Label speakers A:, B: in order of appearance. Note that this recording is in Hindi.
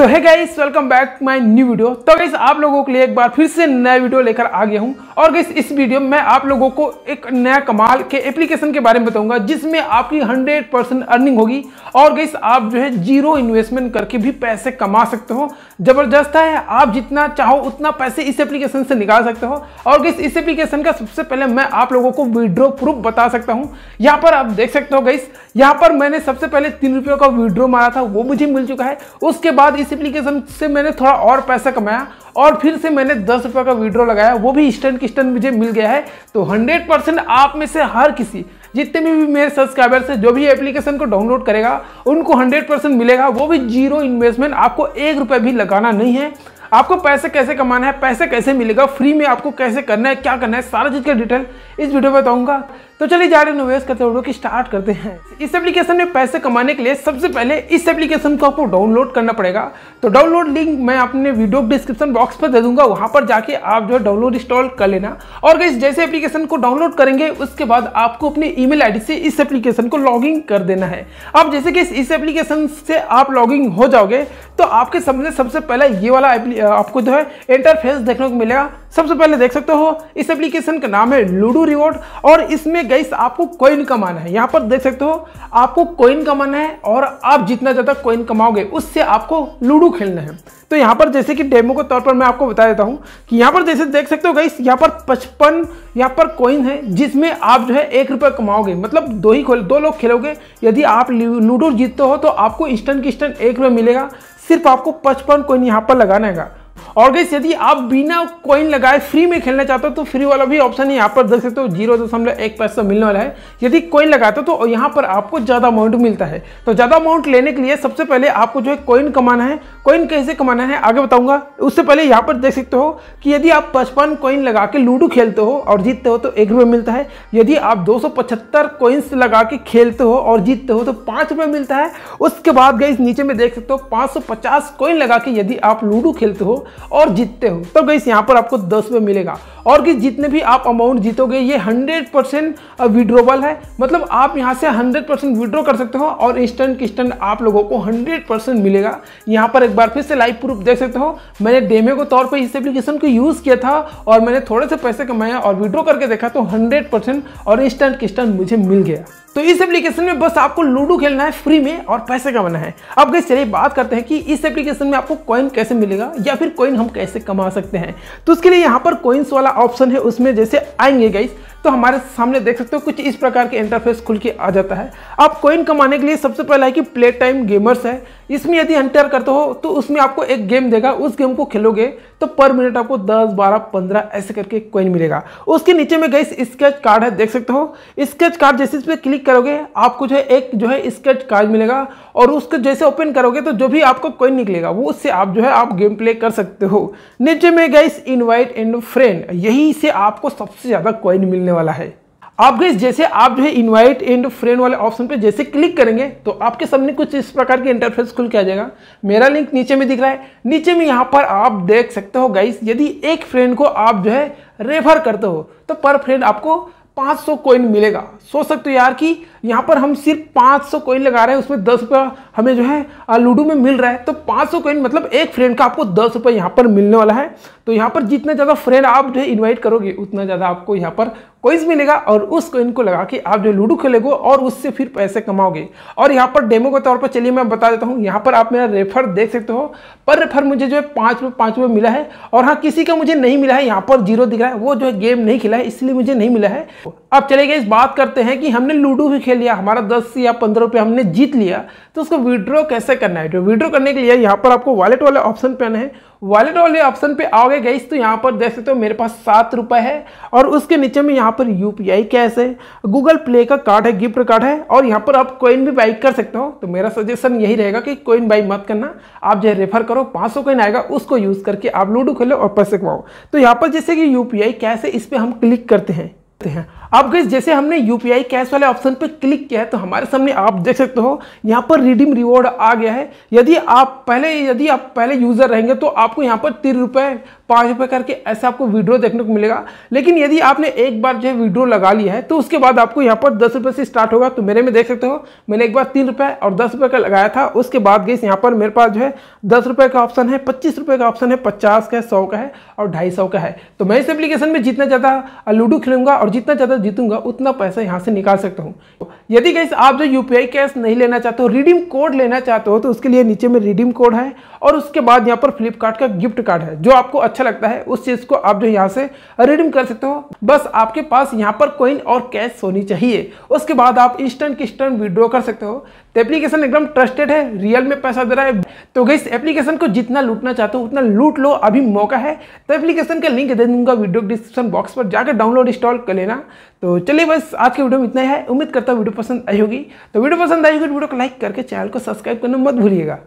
A: so hi guys welcome back my new video तो गाइस आप लोगों के लिए एक बार फिर से नया वीडियो लेकर आ गया हूँ और गाइस इस वीडियो में मैं आप लोगों को एक नया कमाल के एप्लीकेशन के बारे में बताऊंगा जिसमें आपकी 100 परसेंट अर्निंग होगी और गाइस आप जो है जीरो इन्वेस्टमेंट करके भी पैसे कमा सकते हो जबरदस्त है आप जितना चाहो उतना पैसे इस एप्लीकेशन से निकाल सकते हो और गाइस इस एप्लीकेशन का सबसे पहले मैं आप लोगों को विड्रो प्रूफ बता सकता हूँ यहाँ पर आप देख सकते हो गाइस यहाँ पर मैंने सबसे पहले तीन रुपये का विड्रो मारा था वो मुझे मिल चुका है उसके बाद इस इस एप्लीकेशन से मैंने थोड़ा और पैसा कमाया और फिर से मैंने दस रुपये का विड्रॉ लगाया वो भी स्टन किस्टन मुझे मिल गया है तो हंड्रेड परसेंट आप में से हर किसी जितने भी भी मेरे सब्सक्राइबर्स से जो भी एप्लीकेशन को डाउनलोड करेगा उनको हंड्रेड परसेंट मिलेगा वो भी जीरो इन्वेस्टमेंट आपको एक रुपये भी लगाना नहीं है आपको पैसे कैसे कमाना है पैसे कैसे मिलेगा फ्री में आपको कैसे करना है क्या करना है सारा चीज़ का डिटेल इस वीडियो में बताऊँगा तो चलिए जा रहे निवेश करते हैं कि स्टार्ट करते हैं इस एप्लीकेशन में पैसे कमाने के लिए सबसे पहले इस एप्लीकेशन को आपको डाउनलोड करना पड़ेगा तो डाउनलोड लिंक मैं अपने वीडियो डिस्क्रिप्शन बॉक्स पर दे दूंगा वहां पर जाके आप जो है डाउनलोड इंस्टॉल कर लेना और अगर जैसे एप्लीकेशन को डाउनलोड करेंगे उसके बाद आपको अपने ई मेल से इस एप्लीकेशन को लॉग कर देना है अब जैसे कि इस एप्लीकेशन से आप लॉग हो जाओगे तो आपके सामने सबसे पहले ये वाला आपको जो है इंटरफेस देखने को मिलेगा सबसे पहले देख सकते हो इस एप्लीकेशन का नाम है लूडो रिवॉर्ड और इसमें गैस आपको कोइन कमाना है यहाँ पर देख सकते हो आपको कोइन कमाना है और आप जितना ज़्यादा कॉइन कमाओगे उससे आपको लूडो खेलना है तो यहाँ पर जैसे कि डेमो के तौर पर मैं आपको बता देता हूँ कि यहाँ पर जैसे देख सकते हो गई यहाँ पर पचपन यहाँ पर कोइन है जिसमें आप जो है एक रुपये कमाओगे मतलब दो ही दो लोग खेलोगे यदि आप लूडो जीतते हो तो आपको इंस्टेंट की इंस्टेंट एक रुपये मिलेगा सिर्फ आपको पचपन कोइन यहाँ पर लगाना है और गैस यदि आप बिना कॉइन लगाए फ्री में खेलना चाहते हो तो फ्री वाला भी ऑप्शन यहाँ पर देख सकते हो जीरो दशमलव एक पैसा मिलने वाला है यदि कॉइन लगाते हो तो यहाँ पर आपको ज़्यादा अमाउंट मिलता है तो ज़्यादा अमाउंट लेने के लिए सबसे पहले आपको जो है कॉइन कमाना है कॉइन कैसे कमाना है आगे बताऊंगा उससे पहले यहाँ पर देख सकते हो कि यदि आप पचपन कॉइन लगा के लूडो खेलते हो और जीतते हो तो एक रुपये मिलता है यदि आप दो सौ पचहत्तर कॉइन्स लगा के खेलते हो और जीतते हो तो पाँच रुपये मिलता है उसके बाद गई नीचे में देख सकते हो पाँच सौ पचास कॉइन लगा के यदि आप लूडो खेलते हो और जीतते हो तो गई यहाँ पर आपको दस रुपये मिलेगा और कि जितने भी आप अमाउंट जीतोगे ये हंड्रेड परसेंट विड्रोबल है मतलब आप यहाँ से हंड्रेड परसेंट विड्रो कर सकते हो और इंस्टेंट इंस्टेंट आप लोगों को हंड्रेड परसेंट मिलेगा यहाँ पर एक बार फिर से लाइव प्रूफ देख सकते हो मैंने डेमे के तौर पर इस एप्लीकेशन को यूज़ किया था और मैंने थोड़े से पैसे कमाया और विड्रॉ करके देखा तो हंड्रेड और इंस्टेंट किस्टेंट मुझे मिल गया तो इस एप्लीकेशन में बस आपको लूडो खेलना है फ्री में और पैसे कमाना है अब गई चलिए बात करते हैं कि इस एप्लीकेशन में आपको कॉइन कैसे मिलेगा या फिर कॉइन हम कैसे कमा सकते हैं तो उसके लिए यहाँ पर कॉइन्स वाला ऑप्शन है उसमें जैसे आएंगे गाइस तो हमारे सामने देख सकते हो कुछ इस प्रकार के इंटरफेस खुल के आ जाता है आप कॉइन कमाने के लिए सबसे पहला है कि प्ले टाइम गेमर्स है इसमें यदि एंटर करते हो तो उसमें आपको एक गेम देगा उस गेम को खेलोगे तो पर मिनट आपको 10, 12, 15 ऐसे करके कॉइन मिलेगा उसके नीचे में गई स्केच कार्ड है देख सकते हो स्केच कार्ड जैसे इस पर क्लिक करोगे आपको जो है एक जो है स्केच कार्ड मिलेगा और उसको जैसे ओपन करोगे तो जो भी आपको कॉइन निकलेगा वो उससे आप जो है आप गेम प्ले कर सकते हो नीचे में गई इन्वाइट एंड फ्रेंड यही से आपको सबसे ज़्यादा कॉइन मिलने वाला है आप गई जैसे आप जो है इनवाइट एंड फ्रेंड वाले ऑप्शन पे जैसे क्लिक करेंगे तो आपके सामने कुछ इस प्रकार के इंटरफेस खुल के आ जाएगा मेरा लिंक नीचे में दिख रहा है नीचे में यहाँ पर आप देख सकते हो गाइस यदि एक फ्रेंड को आप जो है रेफर करते हो तो पर फ्रेंड आपको 500 कोइन मिलेगा सोच सकते हो यार कि यहाँ पर हम सिर्फ 500 कोइन लगा रहे हैं उसमें दस रुपया हमें जो है लूडो में मिल रहा है तो पाँच कोइन मतलब एक फ्रेंड का आपको दस रुपये यहाँ पर मिलने वाला है तो यहाँ पर जितना ज़्यादा फ्रेंड आप जो है इन्वाइट करोगे उतना ज़्यादा आपको यहाँ पर कोइज मिलेगा और उस कोइन को लगा के आप जो लूडो खेलोगे और उससे फिर पैसे कमाओगे और यहाँ पर डेमो के तौर पर चलिए मैं बता देता हूँ यहाँ पर आप मेरा रेफर देख सकते हो पर रेफर मुझे जो है पाँच रुपये पाँच रुपये मिला है और हाँ किसी का मुझे नहीं मिला है यहाँ पर जीरो दिख रहा है वो जो है गेम नहीं खेला है इसलिए मुझे नहीं मिला है अब चले गए इस बात करते हैं कि हमने लूडो भी खेल लिया हमारा दस या पंद्रह रुपये हमने जीत लिया तो उसको विड्रॉ कैसे करना है जो तो विड्रॉ करने के लिए यहाँ पर आपको वॉलेट वाले ऑप्शन पे आना है वॉलेट वाले ऑप्शन पे आओगे गई तो यहाँ पर देख सकते हो मेरे पास सात रुपये है और उसके नीचे में यहाँ पर यू पी आई कैश है गूगल प्ले का कार्ड है गिफ्ट कार्ड है और यहाँ पर आप कोइन भी बाई कर सकते हो तो मेरा सजेशन यही रहेगा कि कोइन बाई मत करना आप जो रेफर करो पाँच सौ कोइन आएगा उसको यूज़ करके आप लूडो खेलो और पैसे कमाओ तो यहाँ पर जैसे कि यू पी आई कैश है इस पर हम क्लिक करते हैं अब गई जैसे हमने यूपीआई कैश वाले ऑप्शन पर क्लिक किया है तो हमारे सामने आप देख सकते हो यहाँ पर रिडीम रिवॉर्ड आ गया है यदि आप पहले यदि आप पहले यूज़र रहेंगे तो आपको यहाँ पर तीन रुपये पाँच रुपये करके ऐसा आपको वीडियो देखने को मिलेगा लेकिन यदि आपने एक बार जो है वीडियो लगा लिया है तो उसके बाद आपको यहाँ पर दस रुपये से स्टार्ट होगा तो मेरे में देख सकते हो मैंने एक बार तीन रुपये और दस रुपये का लगाया था उसके बाद गई यहाँ पर मेरे पास जो है दस रुपये का ऑप्शन है पच्चीस रुपये का ऑप्शन है पचास का है सौ का है और ढाई सौ का है तो मैं इस एप्लीकेशन में जितना ज़्यादा लूडो खेलूंगा और जितना ज़्यादा जितना जीतूंगा उतना पैसा यहाँ से निकाल सकता हूँ यदि गैस आप जो यू कैश नहीं लेना चाहते हो रिडीम कोड लेना चाहते हो तो उसके लिए नीचे में रिडीम कोड है और उसके बाद यहाँ पर फ्लिपकार्ट का गिफ्ट कार्ड है जो आपको अच्छा लगता है उस चीज़ को आप जो यहाँ से रिडीम कर सकते हो बस आपके पास यहाँ पर कोइन और कैश होनी चाहिए उसके बाद आप इंस्टेंट किस्टेंट विड्रॉ कर सकते हो तो एप्लीकेशन एकदम ट्रस्टेड है रियल में पैसा दे रहा है तो गई एप्लीकेशन को जितना लूटना चाहते हो उतना लूट लो अभी मौका है तो एप्लीकेशन का लिंक दे दूंगा वीडियो डिस्क्रिप्शन बॉक्स पर जाकर डाउनलोड इंस्टॉल कर लेना तो चलिए बस आज के वीडियो में इतना है उम्मीद करता हूँ वीडियो पसंद आई होगी तो वीडियो पसंद आई होगी तो वीडियो को लाइक करके चैनल को सब्सक्राइब करना मत भूलिएगा